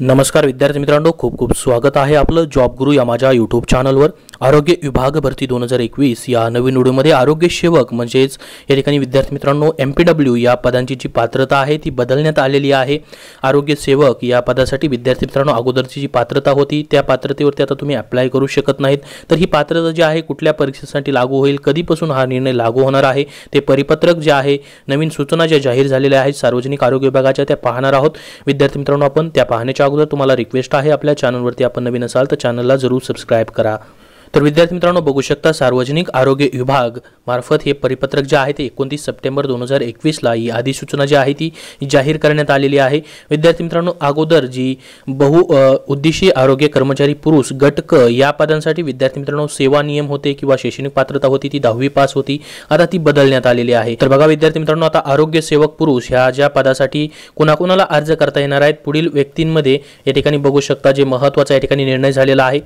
नमस्कार विद्यार्थी मित्रांनो खूप खूप स्वागत आहे आपलं जॉब गुरु या माझ्या यूट्यूब चॅनलवर आरोग्य विभाग भरती दोन हजार एकवीस या नवीन उडीमध्ये आरोग्य सेवक म्हणजेच या ठिकाणी विद्यार्थी मित्रांनो एम पी डब्ल्यू या पदांची जी पात्रता आहे ती बदलण्यात आलेली आहे आरोग्य सेवक या पदासाठी विद्यार्थी मित्रांनो अगोदरची जी पात्रता होती त्या पात्रतेवरती आता तुम्ही अप्लाय करू शकत नाहीत तर ही पात्रता जी आहे कुठल्या परीक्षेसाठी लागू होईल कधीपासून हा निर्णय लागू होणार आहे ते परिपत्रक जे आहे नवीन सूचना ज्या जाहीर झालेल्या आहेत सार्वजनिक आरोग्य विभागाच्या त्या पाहणार आहोत विद्यार्थी मित्रांनो आपण त्या पाहण्याच्या अगोदर तुम्हाला रिक्वेस्ट आहे आपल्या चॅनलवरती आपण नवीन असाल तर चॅनलला जरूर सबस्क्राईब करा तर विद्यार्थी मित्रांनो बघू शकता सार्वजनिक आरोग्य विभाग मार्फत हे परिपत्रक जे आहे ते एकोणतीस सप्टेंबर दोन हजार एकवीसला ही अधिसूचना जी आहे ती जाहीर करण्यात आलेली आहे विद्यार्थी मित्रांनो अगोदर जी बहु उद्देशी आरोग्य कर्मचारी पुरुष गट क या पदांसाठी विद्यार्थी मित्रांनो सेवा नियम होते किंवा शैक्षणिक पात्रता होती ती दहावी पास होती आता ती बदलण्यात आलेली आहे तर बघा विद्यार्थी मित्रांनो आता आरोग्य सेवक पुरुष ह्या ज्या पदासाठी कोणाकोणाला अर्ज करता येणार आहेत पुढील व्यक्तींमध्ये या ठिकाणी बघू शकता जे महत्त्वाचा या ठिकाणी निर्णय झालेला आहे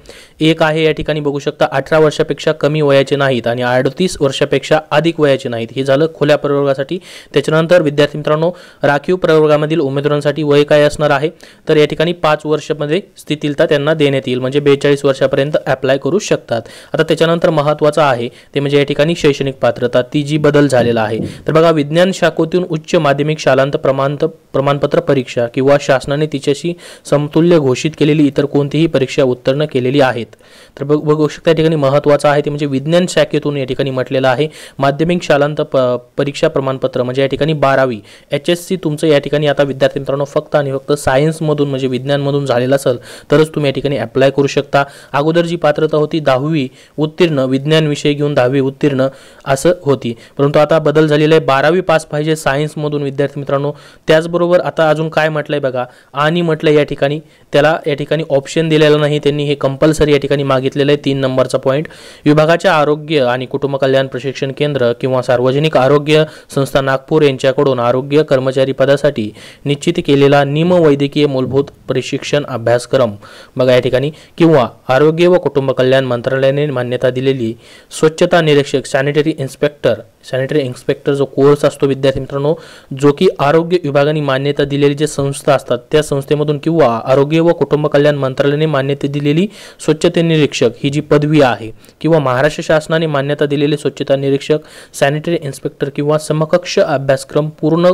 एक आहे या ठिकाणी बघू शकता आवश्यकता अठरा वर्षापेक्षा कमी वयाचे नाहीत आणि अडतीस वर्षापेक्षा अधिक वयाचे नाहीत हे झालं खुल्या प्रवर्गासाठी त्याच्यानंतर विद्यार्थी मित्रांनो राखीव प्रवर्गामधील उमेदवारांसाठी वय काय असणार आहे तर या ठिकाणी पाच वर्षामध्ये स्थितीलता त्यांना देण्यात येईल म्हणजे बेचाळीस वर्षापर्यंत अप्लाय करू शकतात आता त्याच्यानंतर महत्वाचं आहे ते म्हणजे या ठिकाणी शैक्षणिक पात्रता ती जी बदल झालेला आहे तर बघा विज्ञान शाखेतून उच्च माध्यमिक शालांत प्रमाणत प्रमाणपत्र परीक्षा किंवा शासनाने तिच्याशी समतुल्य घोषित केलेली इतर कोणतीही परीक्षा उत्तीर्ण केलेली आहेत तर बघ बघू त्या ठिकाणी महत्त्वाचं आहे ते म्हणजे विज्ञान शाखेतून या ठिकाणी म्हटलेलं आहे माध्यमिक शालांत प परीक्षा प्रमाणपत्र म्हणजे या ठिकाणी बारावी एच एस सी तुमचं या ठिकाणी आता विद्यार्थी मित्रांनो फक्त आणि फक्त सायन्समधून म्हणजे विज्ञानमधून झालेलं असेल तरच तुम्ही या ठिकाणी अप्लाय करू शकता अगोदर जी पात्रता होती दहावी उत्तीर्ण विज्ञान विषय घेऊन दहावी उत्तीर्ण असं होती परंतु आता बदल झालेला आहे बारावी पास पाहिजे सायन्समधून विद्यार्थी मित्रांनो त्याचबरोबर आता अजून काय म्हटलं आहे बघा आणि म्हटलं या ठिकाणी त्याला या ठिकाणी ऑप्शन दिलेलं नाही त्यांनी हे कंपल्सरी या ठिकाणी मागितलेलं आहे तीन नंबर नंबरचा पॉईंट विभागाचे आरोग्य आणि कुटुंब कल्याण प्रशिक्षण केंद्र किंवा सार्वजनिक आरोग्य संस्था नागपूर यांच्याकडून आरोग्य कर्मचारी पदासाठी निश्चित केलेला वैद्यकीय मूलभूत प्रशिक्षण अभ्यासक्रम बघा या ठिकाणी किंवा आरोग्य व कुटुंब कल्याण मंत्रालयाने मान्यता दिलेली स्वच्छता निरीक्षक सॅनिटरी इन्स्पेक्टर सॅनिटरी इन्स्पेक्टर जो कोर्स असतो विद्यार्थी मित्रांनो जो की आरोग्य विभागाने मान्यता दिलेली जे संस्था असतात त्या संस्थेमधून किंवा आरोग्य व कुटुंब कल्याण मंत्रालयाने मान्यता दिलेली स्वच्छते निरीक्षक ही जी पदवी आहे किंवा महाराष्ट्र शासनाने मान्यता दिलेले स्वच्छता निरीक्षक सॅनिटरी इन्स्पेक्टर किंवा समकक्ष अभ्यासक्रम पूर्ण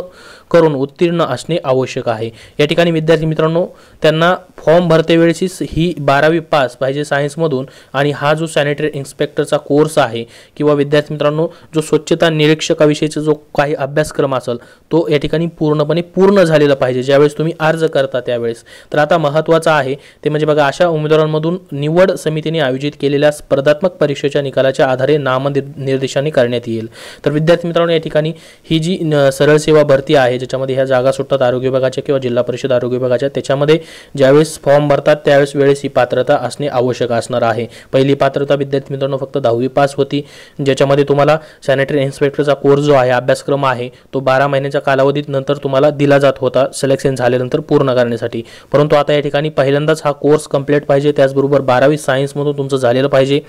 करून उत्तीर्ण असणे आवश्यक आहे या ठिकाणी विद्यार्थी मित्रांनो त्यांना फॉर्म भरतेवेळेस ही बारावी पास पाहिजे सायन्समधून आणि हा जो सॅनिटरी इन्स्पेक्टरचा कोर्स आहे किंवा विद्यार्थी मित्रांनो जो स्वच्छ स्वच्छता निरीक्षकाविषयीचा जो काही अभ्यासक्रम असेल तो या ठिकाणी पूर्णपणे पूर्ण झालेला पाहिजे ज्यावेळेस तुम्ही अर्ज करता त्यावेळेस तर आता महत्त्वाचं आहे ते म्हणजे बघा अशा उमेदवारांमधून निवड समितीने आयोजित केलेल्या स्पर्धात्मक परीक्षेच्या निकालाच्या आधारे नामनिर्देशाने करण्यात येईल तर विद्यार्थी मित्रांनो या ठिकाणी ही जी सरळ सेवा भरती आहे ज्याच्यामध्ये ह्या जागा सुटतात आरोग्य विभागाच्या किंवा जिल्हा परिषद आरोग्य विभागाच्या त्याच्यामध्ये ज्यावेळेस फॉर्म भरतात त्यावेळेस वेळेस ही पात्रता असणे आवश्यक असणार आहे पहिली पात्रता विद्यार्थी मित्रांनो फक्त दहावी पास होती ज्याच्यामध्ये तुम्हाला सॅनिटरी इन्स्पेक्टरचा कोर्स जो आहे अभ्यासक्रम आहे तो बारा महिन्याच्या कालावधीत नंतर तुम्हाला दिला जात होता सिलेक्शन झाल्यानंतर पूर्ण करण्यासाठी परंतु आता या ठिकाणी पहिल्यांदाच हा कोर्स कंप्लीट पाहिजे त्याचबरोबर बारावी सायन्समधून तुमचं झालेलं पाहिजे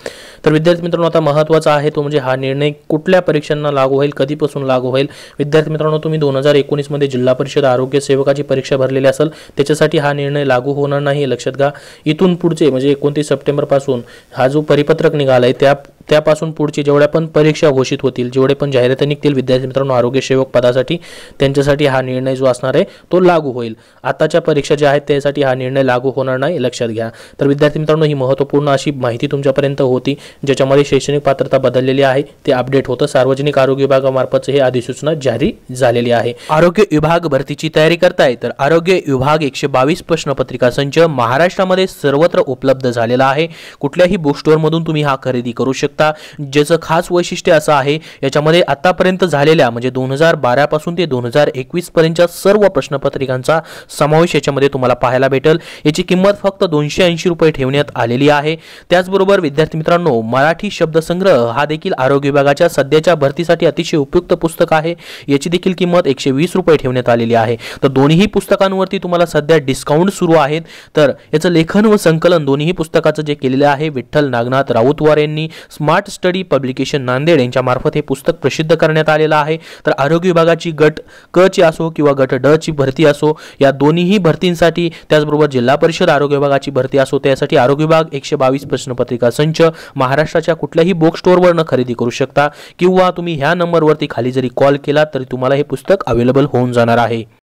तर विद्यार्थी मित्रांनो आता महत्त्वाचा आहे तो म्हणजे हा निर्णय कुठल्या परीक्षांना लागू होईल कधीपासून लागू होईल विद्यार्थी मित्रांनो तुम्ही दोन हजार एकोणीसमध्ये जिल्हा परिषद आरोग्य सेवकाची परीक्षा भरलेली असेल त्याच्यासाठी हा निर्णय लागू होणार नाही लक्षात घ्या इथून पुढचे म्हणजे एकोणतीस सप्टेंबरपासून हा जो परिपत्रक निघाला आहे त्या त्यापासून पुढची जेवढ्या पण परीक्षा घोषित होतील जेवढे पण जाहिराती निघतील विद्यार्थी मित्रांनो आरोग्य सेवक पदासाठी त्यांच्यासाठी हा निर्णय जो असणार आहे तो लागू होईल आताच्या परीक्षा ज्या आहेत त्यासाठी हा निर्णय लागू होणार नाही लक्षात घ्या तर विद्यार्थी मित्रांनो ही महत्त्वपूर्ण अशी माहिती तुमच्यापर्यंत होती ज्याच्यामध्ये शैक्षणिक पात्रता बदललेली आहे ते अपडेट होतं सार्वजनिक आरोग्य विभागामार्फत हे अधिसूचना जारी झालेली आहे आरोग्य विभाग भरतीची तयारी करताय तर आरोग्य विभाग एकशे बावीस प्रश्नपत्रिका संच महाराष्ट्रामध्ये सर्वत्र उपलब्ध झालेला आहे कुठल्याही बुक स्टोअरमधून तुम्ही हा खरेदी करू शकता शकता ज्याचं खास वैशिष्ट्य असं आहे याच्यामध्ये आतापर्यंत झालेल्या म्हणजे दोन हजार बारापासून ते दोन हजार एकवीस पर्यंतच्या सर्व प्रश्नपत्रिकांचा समावेश याच्यामध्ये तुम्हाला पाहायला भेटेल याची किंमत फक्त दोनशे ऐंशी रुपये ठेवण्यात आलेली आहे त्याचबरोबर विद्यार्थी मित्रांनो मराठी शब्दसंग्रह हा देखील आरोग्य विभागाच्या सध्याच्या भरतीसाठी अतिशय उपयुक्त पुस्तक आहे याची देखील किंमत एकशे वीस रुपये ठेवण्यात आलेली आहे तर दोन्ही पुस्तकांवरती तुम्हाला सध्या डिस्काउंट सुरू आहेत तर याचं लेखन व संकलन दोन्ही पुस्तकाचं जे केलेलं आहे विठ्ठल नागनाथ राऊतवार यांनी स्मार्ट स्टडी पब्लिकेशन नांदेड यांच्या मार्फत हे पुस्तक प्रसिद्ध करण्यात आलेलं आहे तर आरोग्य विभागाची गट क ची असो किंवा गट ड ची भरती असो या दोन्हीही भरतींसाठी त्याचबरोबर जिल्हा परिषद आरोग्य विभागाची भरती असो त्यासाठी आरोग्य विभाग एकशे बावीस प्रश्नपत्रिका संच महाराष्ट्राच्या कुठल्याही बुक न खरेदी करू शकता किंवा तुम्ही ह्या नंबरवरती खाली जरी कॉल केला तरी तुम्हाला हे पुस्तक अवेलेबल होऊन जाणार आहे